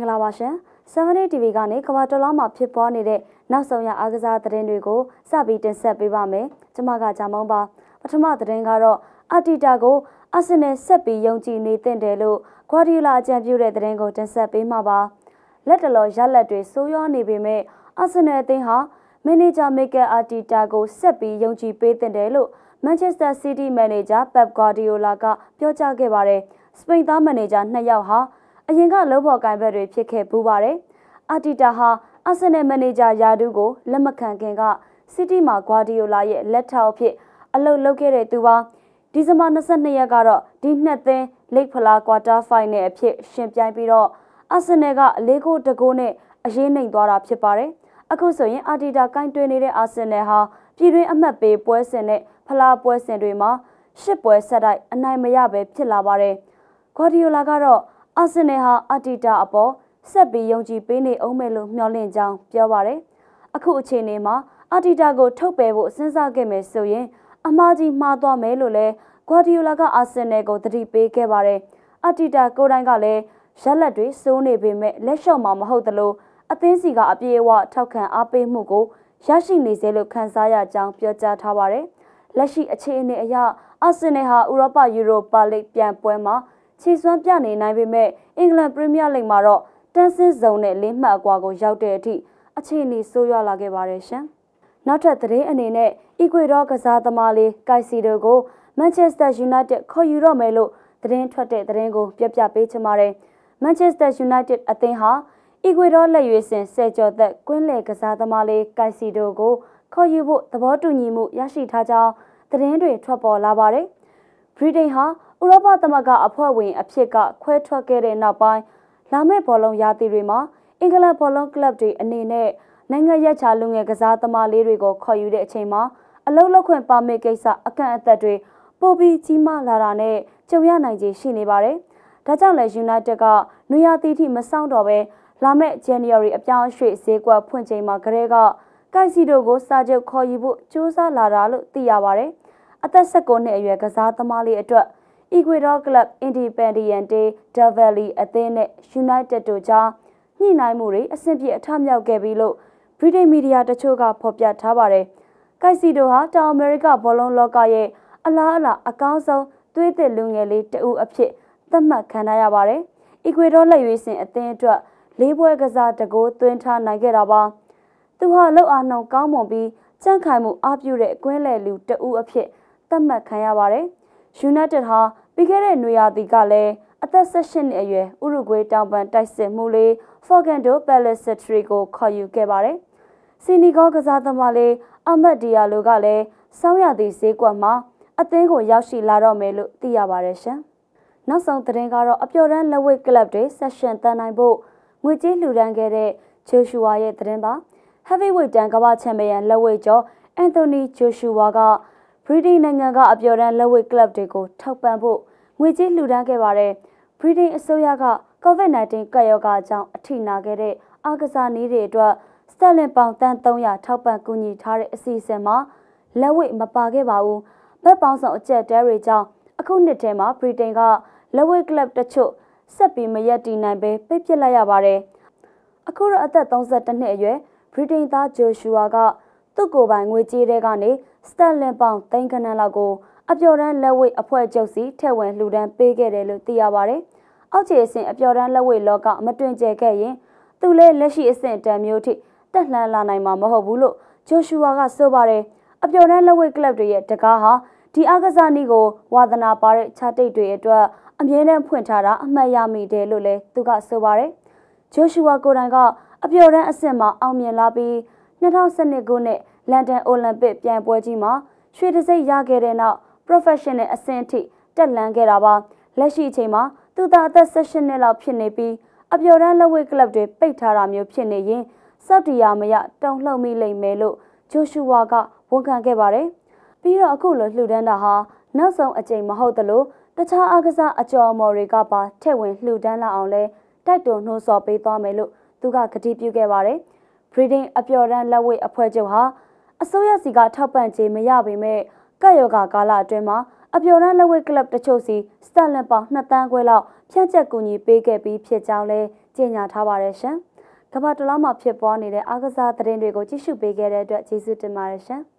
င်္ဂလာပါရှင်7 TV ကနေကမ္ဘာတော်လာမှာဖြစ်ပွားနေတဲ့နောက်ဆုံးရအားကစားသတင်းတွေကိုစပြီးတင်ဆက်ပေးပါမယ်ကျွန်မကဂျာမုံပါပထမသတင်းကတော့အတီတာကိုအာဆင်နယ်ဆက်ပြီးယုံကြည်နေတယ်လို့ဂွာဒီလာအကြံပြုတဲ့သတင်းကိုတင်ဆက်ပေးမှာပါလက်တလော ရလက်တွေစိုးရွားနေပေမဲ့အာဆင်နယ်အသင်းဟာမန်နေဂျာမစ်ကယ်အာတီတာကိုဆက်ပြီးယုံကြည်ပေးတယ်လို့မန်ချက်စတာစီးတီးမန်နေဂျာပက်ဂွာဒီယိုလာကပြောကြားခဲ့ပါတယ်စပိန်သားမန်နေဂျာနှစ်ယောက်ဟာအရင်ကလုံးဖော်ကိုင်ဘက်တွေဖြစ်ခဲ့ပူပါတယ်။အာတီတာဟာအာဆင်နယ်မန်နေဂျာယာဒူးကိုလက်မခံခင်ကစီးတီးမှာဂွာဒီယိုလာရဲ့လက်ထောက်အဖြစ်အလုပ်လုပ်ခဲ့တဲ့သူပါဒီဇင်ဘာ22ရက်ကတော့ဒီနှစ်သင်းလိတ်ဖလားကွာတာဖိုင်နယ်အဖြစ်ရှင်ပြိုင်ပြီးတော့အာဆင်နယ်က၄ဂိုးတဂိုးနဲ့အရေးနိုင်သွားတာဖြစ်ပါတယ်အခုဆိုရင်အာတီတာကင်တွင်နေတဲ့အာဆင်နယ်ဟာပြည်တွင်းအမှတ်ပေးပွဲစဉ်နဲ့ဖလားပွဲစဉ်တွေမှာရှစ်ပွဲဆက်တိုက်အနိုင်မရပဲဖြစ်လာပါတယ်ဂွာဒီယိုလာကတော့အာဆင်နယ်ဟာအတီတာအပေါ်ဆက်ပြီးယုံကြည်ပေးနေအောင်မယ်လို့မျှော်လင့်ကြောင်းပြောပါရယ်အခုအခြေအနေမှာအတီတာကို ထုတ်ပယ်ဖို့စဉ်းစားခဲ့မယ်ဆိုရင်အမှားကြီးမှားသွားမယ်လို့လည်းဂွာဒီယိုလာကအာဆင်နယ်ကိုသတိပေးခဲ့ပါရယ်အတီတာကိုတိုင်းကလည်းရက်လက်တွေစိုးနေပေမဲ့လက်လျှော့မှာမဟုတ်သလိုအသင်းစီကအပြေအဝထောက်ခံအားပေးမှုကိုရရှိနေစေလို့ခန်းစားရကြောင်းပြောကြားထားပါတယ်။လက်ရှိအခြေအနေအရအာဆင်နယ်ဟာဥရောပယူရိုပါလိဂ်ပြိုင်ပွဲမှာခြေစွမ်းပြနေနိုင်ပေမဲ့အင်္ဂလန်ပရီးမီးယားလိဂ်မှာတော့တန်းစစ်ဇုံနဲ့လင်းမှတ်အကွာကိုရောက်တဲ့အထိအခြေအနေဆိုးရွားလာခဲ့ပါတယ်ရှင်။နောက်ထပ်သတင်းအနေနဲ့အီကွေဒေါကစားသမားလေးကိုက်စီဒိုကိုမန်ချက်စတာယူနိုက်တက်ခေါ်ယူတော့မယ်လို့သတင်းထွက်တဲ့သတင်းကို ပြပြပေးချင်ပါတယ်။မန်ချက်စတာယူနိုက်တက်အသင်းဟာအီကွေဒေါလက်ရွေးစင်ဆယ်ကျော်သက်ကွင်းလယ်ကစားသမားလေးကိုက်စီဒိုကိုခေါ်ယူဖို့သဘောတူညီမှုရရှိထားကြောင်းသတင်းတွေထွက်ပေါ်လာပါတယ်။ဗြိတိန်ဟာဥရောပသမဂ္ဂအဖွဲ့ဝင်အဖြစ်ကခွဲထွက်ခဲ့တဲ့နောက်ပိုင်းလာမယ့်ဘောလုံးရာသီတွေမှာအင်္ဂလန်ဘောလုံးကလပ်တွေအနေနဲ့နိုင်ငံရပ်ချလူငယ်ကစားသမားလေးတွေကိုခေါ်ယူတဲ့အချိန်မှာအလုံးလောက်ခွင့်ပါမစ်ကိစ္စအကန့်အသတ်တွေပိုပြီးကြီးမားလာတာနဲ့ကြုံရနိုင်ခြေရှိနေပါတယ်။ဒါကြောင့်လည်း United ကနွေရာသီထိမဆောင်တော့ပဲလာမယ့် January အပြောင်းအရွှေ့ဈေးကွက်ဖွင့်ချိန်မှာကလေးကကိုက်စီတို့ကိုစာချုပ်ခေါ်ယူဖို့စ조사လာတာလို့သိရပါတယ်။အသက်၁၉နှစ်အရွယ်ကစားသမားလေးအတွက် Ecuador Club Independiente del Valle အသင်းနဲ့ United တို့ကြားညှိနှိုင်းမှုတွေအဆင့်ပြေအထမြောက်ခဲ့ပြီလို့ British Media တချို့ကဖော်ပြထားပါတယ်။ Caicedo ဟာတောင်အမေရိကဘောလုံးလောကရဲ့အလားအလာအကောင်းဆုံးသွေးသစ်လူငယ်လေးတဦးအဖြစ်သတ်မှတ်ခံထားရပါတယ်။ Ecuador လက်ရွေးစင်အသင်းအတွက်လေးပွဲကစားတကိုးသွင်းထားနိုင်ခဲ့တာပါ။သူဟာလောက်အားနှုံကောင်းမွန်ပြီးကြံ့ခိုင်မှုအားပြုတဲ့အကွင်းလယ်လူတဦးအဖြစ်သတ်မှတ်ခံရပါတယ်။ United ဟာပြီးခဲ့တဲ့နွေရာသီကလည်းအသက်16နှစ်အရွယ်ဥရုဂွေးတောင်ပန်တိုက်စစ်မှုလေး Forgando Palacetree ကိုခေါ်ယူခဲ့ပါတယ်။စီနီဂေါကစားသမားလေးအမတ်ဒီယာလိုကလည်းဆောင်းရသည့်ဈေးကွက်မှာအသင်းကိုရောက်ရှိလာတော့မယ်လို့သိရပါတယ်ရှင်။နောက်ဆုံးသတင်းကတော့အပျော်တန်းလက်ဝဲကလပ်တွေ session တန်နိုင်ဖို့ငွေကြေးလှူဒန်းခဲ့တဲ့ဂျိုရှူဝါရဲ့သတင်းပါ။ heavyweight တန်ကမ္ဘာချန်ပီယံလက်ဝဲကျော်အန်တိုနီဂျိုရှူဝါကဗြိတိန်နိုင်ငံကအပျော်တမ်းလက်ဝတ်ကလပ်တွေကိုထောက်ပံ့ဖို့ငွေကြေးလှူဒါန်းခဲ့ပါတယ်။ဗြိတိန်အစိုးရက COVID-19 ကပ်ရောဂါကြောင့်အထိနာခဲ့တဲ့အာကစားနည်းတွေအတွက်စတက်လင်ပေါင်တန်300ထောက်ပံ့ကူညီထားတဲ့အစီအစဉ်မှာလက်ဝတ်မပါခဲ့ပါဘူး။ဘက်ပေါင်းဆောင်အကျက်တဲတွေကြောင့်အခုနှစ်ထဲမှာဗြိတိန်ကလက်ဝတ်ကလပ်တချို့ဆက်ပြီးမရက်တည်နိုင်ပဲပိတ်ပစ်လိုက်ရပါတယ်။အခုတော့အသက်32နှစ်အရွယ်ဗြိတိန်သားဂျိုရှူအာကသူ့ကိုယ်ပိုင်ငွေကြေးတွေကနေစတက်လင်ပေါင်သိန်းခန်းလောက်ကိုအပျော်ရန်လက်ဝိတ်အဖွဲ့ချုပ်စီထည့်ဝင်လှူဒန်းပေးခဲ့တယ်လို့သိရပါတယ်။အောက်ခြေအဆင့်အပျော်ရန်လက်ဝိတ်လောက မတွင်ကျဲခဲ့ရင် သူလည်းလက်ရှိအဆင့်တန်မျိုးထိတက်လှမ်းလာနိုင်မှာမဟုတ်ဘူးလို့ဂျိုရှူဝါကဆိုပါတယ်။အပျော်ရန်လက်ဝိတ်ကလပ်တွေရဲ့တကားဟာဒီအကစားနည်းကိုဝါသနာပါတဲ့ခြားတိတ်တွေအတွက်အမြဲတမ်းဖွင့်ထားတာအမှတ်ရမိတယ်လို့လည်းသူကဆိုပါတယ်။ဂျိုရှူဝါကိုယ်တိုင်ကအပျော်ရန်အဆင့်မှာအောင်မြင်လာပြီး2012ခုနှစ်လန်ဒန်အိုလံပစ် ပြိုင်ပွဲကြီးမှာရွှေတံဆိပ်ရခဲ့တဲ့နောက် professional အဆင့်အထိတက်လှမ်းခဲ့တာပါလက်ရှိအချိန်မှာသူသာအသက်16နှစ်လောက်ဖြစ်နေပြီးအပျော်ရန်လက်ဝဲကလပ်တွေပိတ်ထားတာမျိုးဖြစ်နေရင်စောက်တီယာမရတုံလှုပ်မိလိမ့်မယ်လို့ဂျိုရှူဝါကဝန်ခံခဲ့ပါတယ်ပြီးတော့အခုလိုလှူဒန်းတာဟာနောက်ဆုံးအကြိမ်မဟုတ်သလိုတခြားအားကစားအကျော်အမော်တွေကပါထည့်ဝင်လှူဒန်းလာအောင်လဲတိုက်တွန်းနှိုးဆော်ပေးသွားမယ်လို့သူက ကတိပြုခဲ့ပါတယ်။ Breeding အပျော်ရန်လက်ဝဲအဖွဲ့ချုပ်ဟာအစိုးရစီကထောက်ပံ့ကြေးမရပေမဲ့ကတ်ယောဂါကာလအတွင်းမှာအပျော်ရန်လက်ဝဲကလပ်တချို့စီစတန်လန်ပေါင်2တန်းခွဲလောက်ဖြန့်ကျက်ကူညီပေးခဲ့ပြီးဖြစ်ကြောင်းလည်းကြေညာထားပါတယ်ရှင်။ကမ္ဘာတစ်လောမှာဖြစ်ပွားနေတဲ့အားကစားသတင်းတွေကိုကြည့်ရှုပေးခဲ့တဲ့အတွက်ကျေးဇူးတင်ပါတယ်ရှင်။